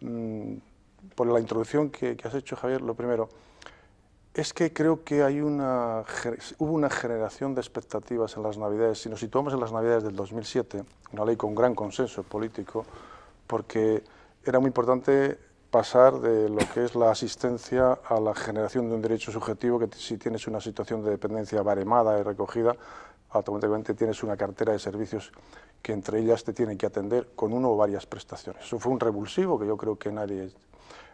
mm, por la introducción que has hecho, Javier, lo primero, es que creo que hay una, hubo una generación de expectativas en las Navidades. Si nos situamos en las Navidades del 2007, una ley con gran consenso político, porque era muy importante pasar de lo que es la asistencia a la generación de un derecho subjetivo, que si tienes una situación de dependencia baremada y recogida, automáticamente tienes una cartera de servicios que entre ellas te tienen que atender con una o varias prestaciones. Eso fue un revulsivo que yo creo que nadie,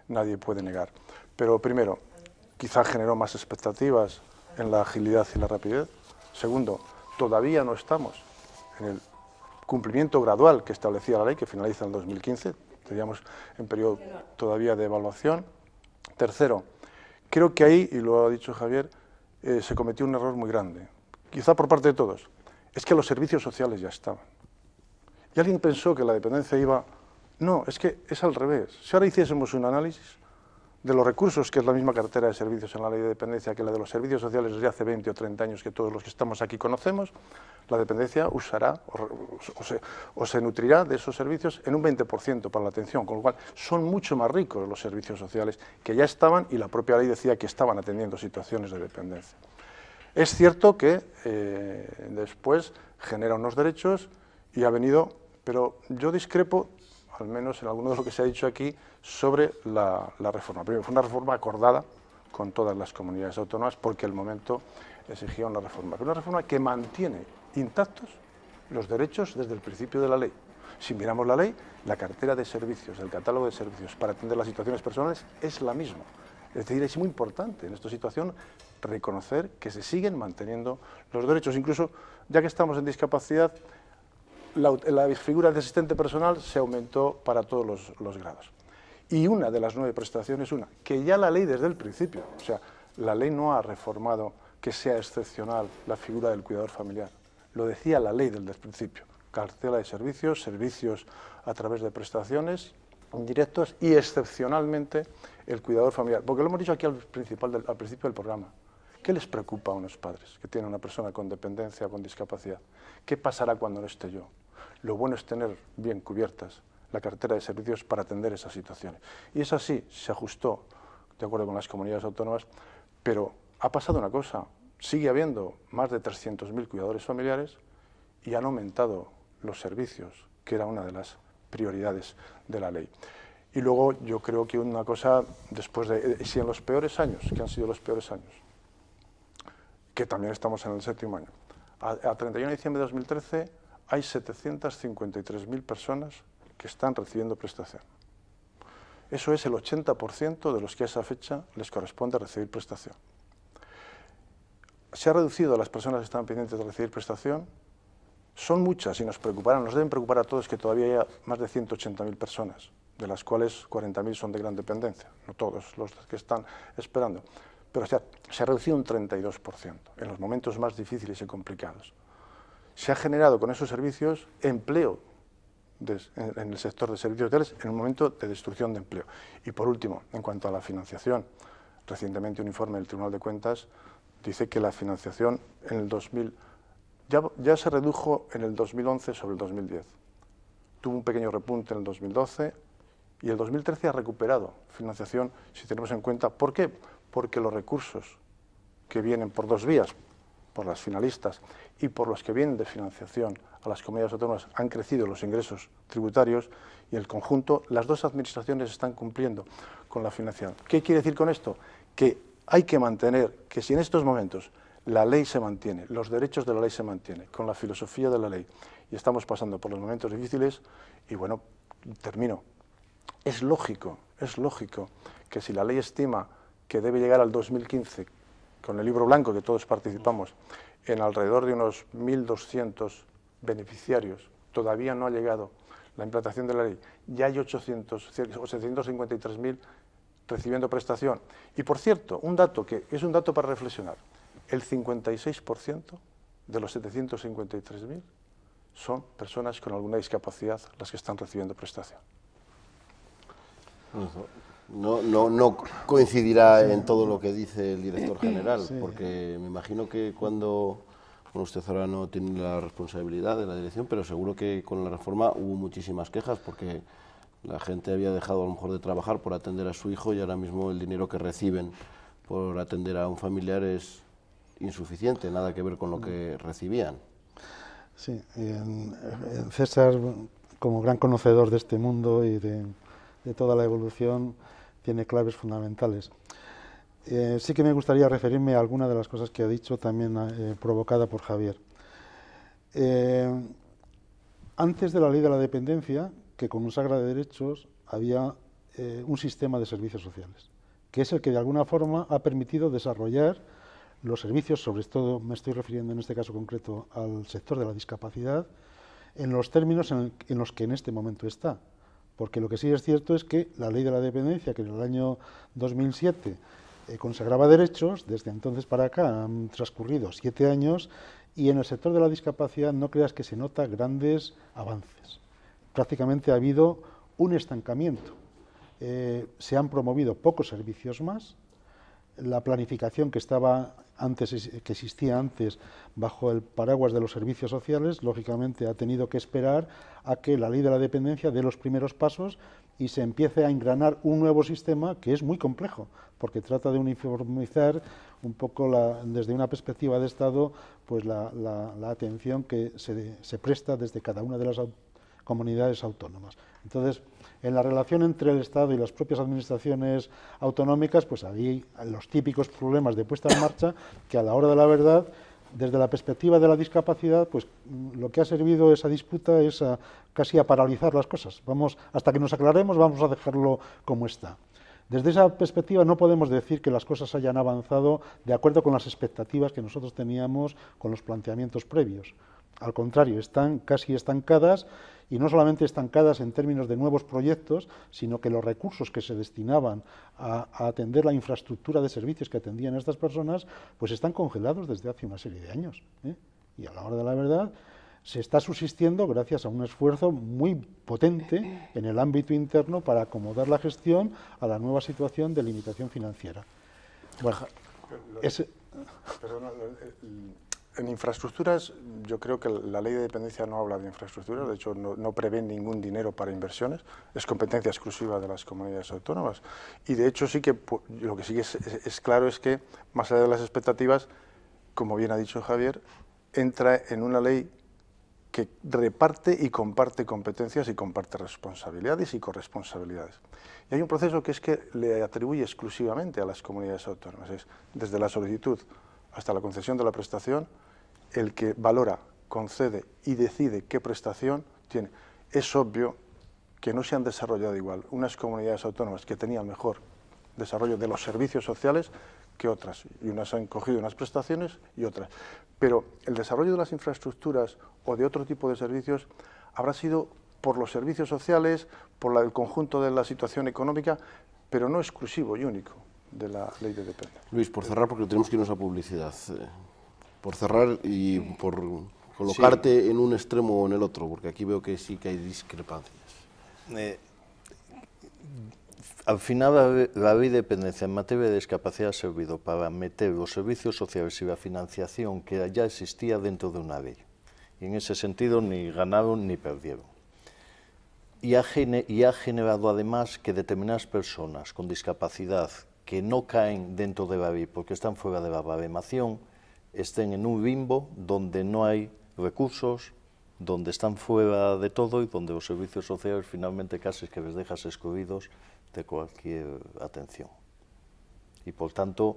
nadie puede negar. Pero primero, quizá generó más expectativas en la agilidad y la rapidez. Segundo, todavía no estamos en el cumplimiento gradual que establecía la ley, que finaliza en 2015, teníamos en periodo todavía de evaluación. Tercero, creo que ahí, y lo ha dicho Javier, eh, se cometió un error muy grande, quizá por parte de todos, es que los servicios sociales ya estaban. Y alguien pensó que la dependencia iba... No, es que es al revés. Si ahora hiciésemos un análisis, de los recursos, que es la misma cartera de servicios en la ley de dependencia que la de los servicios sociales desde hace 20 o 30 años que todos los que estamos aquí conocemos, la dependencia usará o, se, nutrirá de esos servicios en un 20% para la atención, con lo cual son mucho más ricos los servicios sociales que ya estaban y la propia ley decía que estaban atendiendo situaciones de dependencia. Es cierto que eh, después genera unos derechos y ha venido, pero yo discrepo al menos en alguno de lo que se ha dicho aquí, sobre la, reforma. Primero, fue una reforma acordada con todas las comunidades autónomas porque el momento exigía una reforma. una reforma que mantiene intactos los derechos desde el principio de la ley. Si miramos la ley, la cartera de servicios, el catálogo de servicios para atender las situaciones personales es la misma. Es decir, es muy importante en esta situación reconocer que se siguen manteniendo los derechos. Incluso, ya que estamos en discapacidad, la, figura de asistente personal se aumentó para todos los, grados. Y una de las nueve prestaciones, una, que ya la ley desde el principio, o sea, la ley no ha reformado que sea excepcional la figura del cuidador familiar, lo decía la ley desde el principio, cartela de servicios, servicios a través de prestaciones indirectos y excepcionalmente el cuidador familiar, porque lo hemos dicho aquí al, al principio del programa, ¿Qué les preocupa a unos padres que tienen una persona con dependencia con discapacidad? ¿Qué pasará cuando no esté yo? lo bueno es tener bien cubiertas la cartera de servicios para atender esas situaciones. Y es así, se ajustó de acuerdo con las comunidades autónomas, pero ha pasado una cosa, sigue habiendo más de 300.000 cuidadores familiares y han aumentado los servicios, que era una de las prioridades de la ley. Y luego yo creo que una cosa, después de, eh, si en los peores años, que han sido los peores años, que también estamos en el séptimo año, a 31 de diciembre de 2013 hay 753.000 personas que están recibiendo prestación. Eso es el 80% de los que a esa fecha les corresponde recibir prestación. Se ha reducido las personas que están pendientes de recibir prestación. Son muchas y nos preocuparán, nos deben preocupar a todos que todavía hay más de 180.000 personas, de las cuales 40.000 son de gran dependencia, no todos los que están esperando. Pero se ha reducido un 32% en los momentos más difíciles y complicados se ha generado con esos servicios empleo en, el sector de servicios hoteles en un momento de destrucción de empleo. Y por último, en cuanto a la financiación, recientemente un informe del Tribunal de Cuentas dice que la financiación en el 2000 ya, ya se redujo en el 2011 sobre el 2010. Tuvo un pequeño repunte en el 2012 y el 2013 ha recuperado financiación si tenemos en cuenta. ¿Por qué? Porque los recursos que vienen por dos vías, por las finalistas y por los que vienen de financiación a las comunidades autónomas han crecido los ingresos tributarios y el conjunto, las dos administraciones están cumpliendo con la financiación. ¿Qué quiere decir con esto? Que hay que mantener que si en estos momentos la ley se mantiene, los derechos de la ley se mantienen, con la filosofía de la ley, y estamos pasando por los momentos difíciles, y bueno, termino. Es lógico, es lógico que si la ley estima que debe llegar al 2015 con el libro blanco, que todos participamos, en alrededor de unos 1.200 beneficiarios, todavía no ha llegado la implantación de la ley, ya hay 800, 753.000 recibiendo prestación. Y por cierto, un dato que es un dato para reflexionar, el 56% de los 753.000 son personas con alguna discapacidad las que están recibiendo prestación. No, no, coincidirá en todo lo que dice el director general, porque me imagino que cuando... Bueno, usted ahora no tiene la responsabilidad de la dirección, pero seguro que con la reforma hubo muchísimas quejas, porque la gente había dejado a lo mejor de trabajar por atender a su hijo y ahora mismo el dinero que reciben por atender a un familiar es insuficiente, nada que ver con lo que recibían. Sí, César, como gran conocedor de este mundo y de toda la evolución, tiene claves fundamentales. Eh, sí que me gustaría referirme a alguna de las cosas que ha dicho, también eh, provocada por Javier. Eh, antes de la ley de la dependencia, que consagra de derechos, había un sistema de servicios sociales, que es el que de alguna forma ha permitido desarrollar los servicios, sobre todo me estoy refiriendo en este caso concreto al sector de la discapacidad, en los términos en los que en este momento está, porque lo que sí es cierto es que la ley de la dependencia, que en el año 2007 eh, consagraba derechos, desde entonces para acá han transcurrido siete años y en el sector de la discapacidad no creas que se nota grandes avances. Prácticamente ha habido un estancamiento. Eh, se han promovido pocos servicios más. La planificación que estaba que existía antes bajo el paraguas de los servicios sociales, lógicamente ha tenido que esperar a que la ley de la dependencia dé los primeros pasos y se empiece a engranar un nuevo sistema que es muy complejo, porque trata de uniformizar un poco desde una perspectiva de Estado pues la, atención que se, presta desde cada una de las comunidades autónomas. Entonces, en la relación entre el Estado y las propias administraciones autonómicas, pues ahí los típicos problemas de puesta en marcha que a la hora de la verdad desde la perspectiva de la discapacidad, pues mm, lo que ha servido esa disputa es casi a paralizar las cosas. Vamos, hasta que nos aclaremos, vamos a dejarlo como está. Desde esa perspectiva no podemos decir que las cosas hayan avanzado de acuerdo con las expectativas que nosotros teníamos con los planteamientos previos. Al contrario, están casi estancadas y no solamente estancadas en términos de nuevos proyectos, sino que los recursos que se destinaban a, atender la infraestructura de servicios que atendían a estas personas, pues están congelados desde hace una serie de años. ¿eh? Y a la hora de la verdad, se está subsistiendo gracias a un esfuerzo muy potente en el ámbito interno para acomodar la gestión a la nueva situación de limitación financiera. Bueno, en infraestructuras, yo creo que la ley de dependencia no habla de infraestructuras, de hecho no, prevé ningún dinero para inversiones, es competencia exclusiva de las comunidades autónomas. Y de hecho sí que lo que sí es, es, claro es que, más allá de las expectativas, como bien ha dicho Javier, entra en una ley que reparte y comparte competencias y comparte responsabilidades y corresponsabilidades. Y hay un proceso que es que le atribuye exclusivamente a las comunidades autónomas, es desde la solicitud hasta la concesión de la prestación, el que valora, concede y decide qué prestación tiene. Es obvio que no se han desarrollado igual unas comunidades autónomas que tenían mejor desarrollo de los servicios sociales que otras, y unas han cogido unas prestaciones y otras. Pero el desarrollo de las infraestructuras o de otro tipo de servicios habrá sido por los servicios sociales, por el conjunto de la situación económica, pero no exclusivo y único de la ley de dependencia. Luis, por cerrar, porque tenemos que irnos a publicidad. Eh por cerrar y por colocarte en un extremo o en el otro, porque aquí veo que sí que hay discrepancias. Eh, al final la vida de dependencia en materia de discapacidad ha servido para meter los servicios sociales y la financiación que ya existía dentro de una ley. Y en ese sentido ni ganaron ni perdieron. Y ha, generado además que determinadas personas con discapacidad que no caen dentro de la ley porque están fuera de la baremación, estén en un limbo donde no hay recursos, donde están fuera de todo y donde los servicios sociales finalmente casi es que les dejas excluidos de cualquier atención. Y por tanto,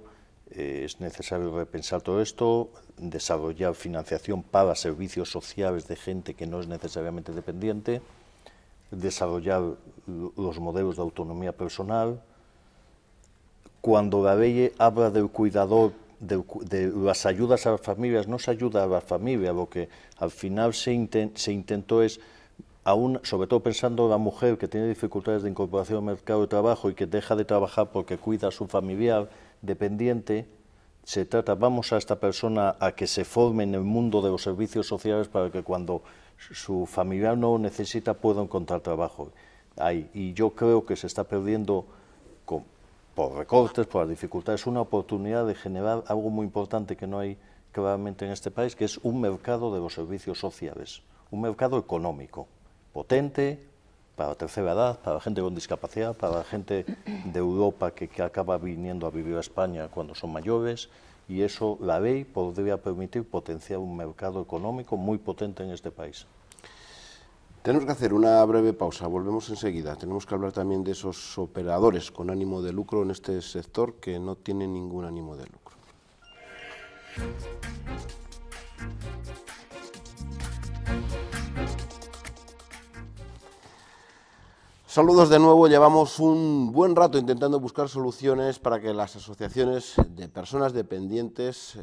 eh, es necesario repensar todo esto, desarrollar financiación para servicios sociales de gente que no es necesariamente dependiente, desarrollar los modelos de autonomía personal. Cuando la ley habla del cuidador de, las ayudas a las familias, no se ayuda a la familia, lo que al final se, se intentó es, sobre todo pensando en la mujer que tiene dificultades de incorporación al mercado de trabajo y que deja de trabajar porque cuida a su familiar dependiente, se trata, vamos a esta persona a que se forme en el mundo de los servicios sociales para que cuando su familiar no necesita pueda encontrar trabajo. Ahí. Y yo creo que se está perdiendo por recortes, por las dificultades, una oportunidad de generar algo muy importante que no hay claramente en este país, que es un mercado de los servicios sociales, un mercado económico, potente para tercera edad, para la gente con discapacidad, para la gente de Europa que, que acaba viniendo a vivir a España cuando son mayores, y eso la ley podría permitir potenciar un mercado económico muy potente en este país. Tenemos que hacer una breve pausa, volvemos enseguida. Tenemos que hablar también de esos operadores con ánimo de lucro en este sector que no tienen ningún ánimo de lucro. Saludos de nuevo, llevamos un buen rato intentando buscar soluciones para que las asociaciones de personas dependientes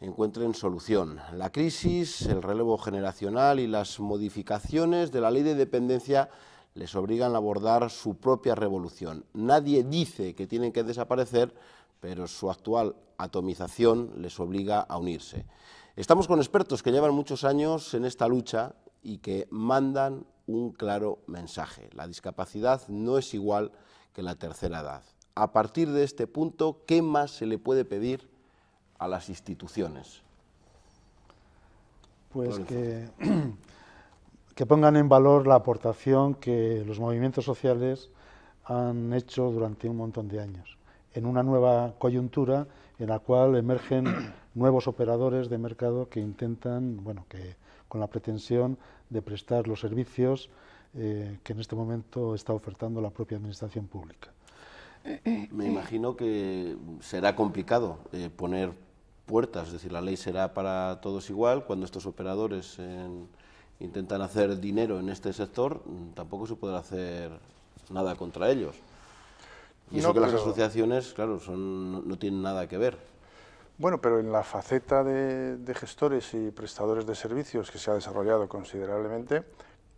encuentren solución. La crisis, el relevo generacional y las modificaciones de la ley de dependencia les obligan a abordar su propia revolución. Nadie dice que tienen que desaparecer, pero su actual atomización les obliga a unirse. Estamos con expertos que llevan muchos años en esta lucha y que mandan un claro mensaje. La discapacidad no es igual que la tercera edad. A partir de este punto, ¿qué más se le puede pedir a las instituciones? Pues [CLEARS THROAT] que, pongan en valor la aportación que los movimientos sociales han hecho durante un montón de años, en una nueva coyuntura en la cual emergen [CLEARS THROAT] nuevos operadores de mercado que intentan, bueno, que con la pretensión de prestar los servicios eh, que en este momento está ofertando la propia administración pública. Me imagino que será complicado eh, poner es decir, la ley será para todos igual, cuando estos operadores intentan hacer dinero en este sector, mm, tampoco se podrá hacer nada contra ellos. Y eso que las asociaciones, claro, no, tienen nada que ver. Bueno, pero en la faceta de, gestores y prestadores de servicios que se ha desarrollado considerablemente,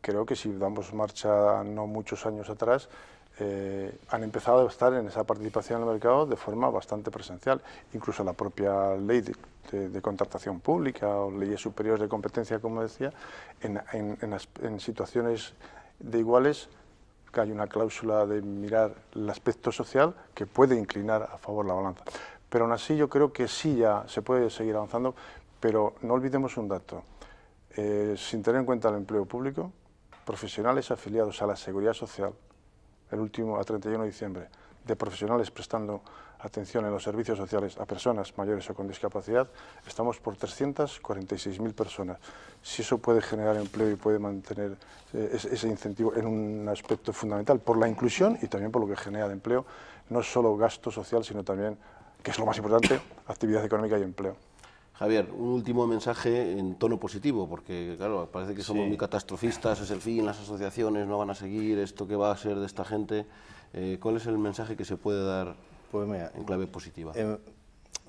creo que si damos marcha no muchos años atrás, eh, han empezado a estar en esa participación en el mercado de forma bastante presencial. Incluso la propia ley de, contratación pública o leyes superiores de competencia, como decía, en, situaciones de iguales que hay una cláusula de mirar el aspecto social que puede inclinar a favor la balanza. Pero aún así yo creo que sí ya se puede seguir avanzando, pero no olvidemos un dato. Eh, sin tener en cuenta el empleo público, profesionales afiliados a la seguridad social, el último a 31 de diciembre, de profesionales prestando atención en los servicios sociales a personas mayores o con discapacidad, estamos por 346.000 personas. Si eso puede generar empleo y puede mantener eh, ese, ese incentivo en un aspecto fundamental por la inclusión y también por lo que genera de empleo, no solo gasto social, sino también, que es lo más importante, actividad económica y empleo ver, un último mensaje en tono positivo, porque claro, parece que somos muy catastrofistas, es el fin, las asociaciones no van a seguir, esto que va a ser de esta gente. Eh, ¿Cuál es el mensaje que se puede dar pues en clave positiva? En,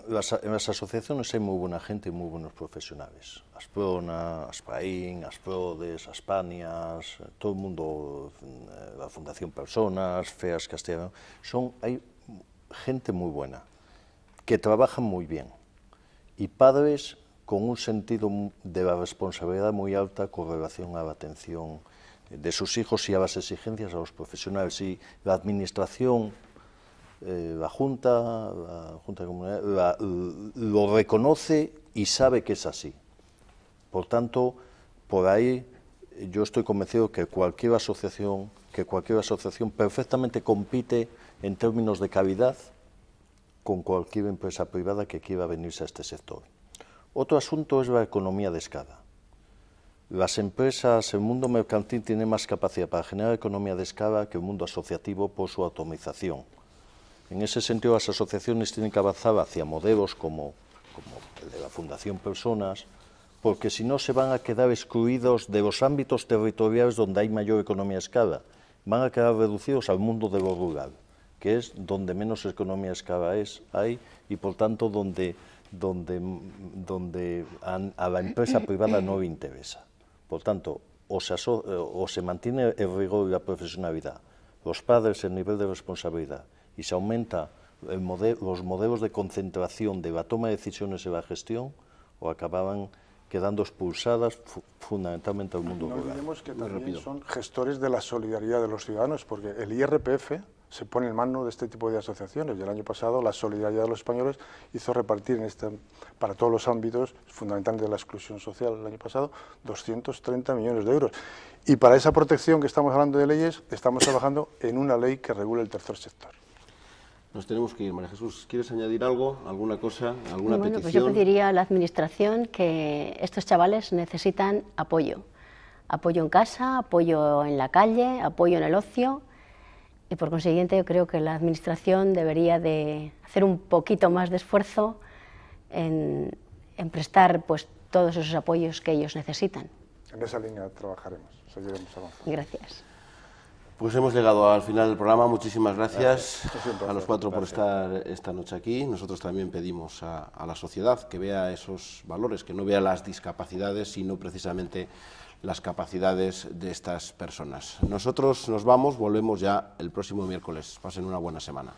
las, asociaciones hay muy buena gente y muy buenos profesionales. Asprona, Aspaín, Asprodes, Aspanias, eh, todo el mundo, eh, la Fundación Personas, FEAS Castellano, son, hay gente muy buena, que trabaja muy bien y padres con un sentido de la responsabilidad muy alta con relación a la atención de sus hijos y a las exigencias a los profesionales. Y la Administración, eh, la Junta, la Junta de Comunidad, lo reconoce y sabe que es así. Por tanto, por ahí yo estoy convencido que cualquier asociación, que cualquier asociación perfectamente compite en términos de calidad con cualquier empresa privada que quiera venirse a este sector. Otro asunto es la economía de escala. Las empresas, el mundo mercantil tiene más capacidad para generar economía de escala que el mundo asociativo por su atomización. En ese sentido, las asociaciones tienen que avanzar hacia modelos como, como el de la Fundación Personas, porque si no se van a quedar excluidos de los ámbitos territoriales donde hay mayor economía de escala, van a quedar reducidos al mundo de lo rural que es donde menos economía escala es, hay y por tanto donde, donde, donde a, la empresa privada no le interesa. Por tanto, o se, o se mantiene el rigor y la profesionalidad, los padres el nivel de responsabilidad y se aumenta los modelos de concentración de la toma de decisiones y la gestión, o acababan quedando expulsadas fundamentalmente al mundo no Olvidemos que también son gestores de la solidaridad de los ciudadanos, porque el IRPF se pone en mano de este tipo de asociaciones. Y el año pasado la solidaridad de los españoles hizo repartir este, para todos los ámbitos, fundamentales de la exclusión social el año pasado, 230 millones de euros. Y para esa protección que estamos hablando de leyes, estamos [COUGHS] trabajando en una ley que regule el tercer sector. Nos tenemos que ir, María Jesús. ¿Quieres añadir algo, alguna cosa, alguna bueno, pues petición? yo pediría a la Administración que estos chavales necesitan apoyo. Apoyo en casa, apoyo en la calle, apoyo en el ocio y por consiguiente yo creo que la Administración debería de hacer un poquito más de esfuerzo en, prestar pues, todos esos apoyos que ellos necesitan. En esa línea trabajaremos, seguiremos avanzando. Gracias. Pues hemos llegado al final del programa. Muchísimas gracias, a los cuatro por estar esta noche aquí. Nosotros también pedimos a, a, la sociedad que vea esos valores, que no vea las discapacidades, sino precisamente las capacidades de estas personas. Nosotros nos vamos, volvemos ya el próximo miércoles. Pasen una buena semana.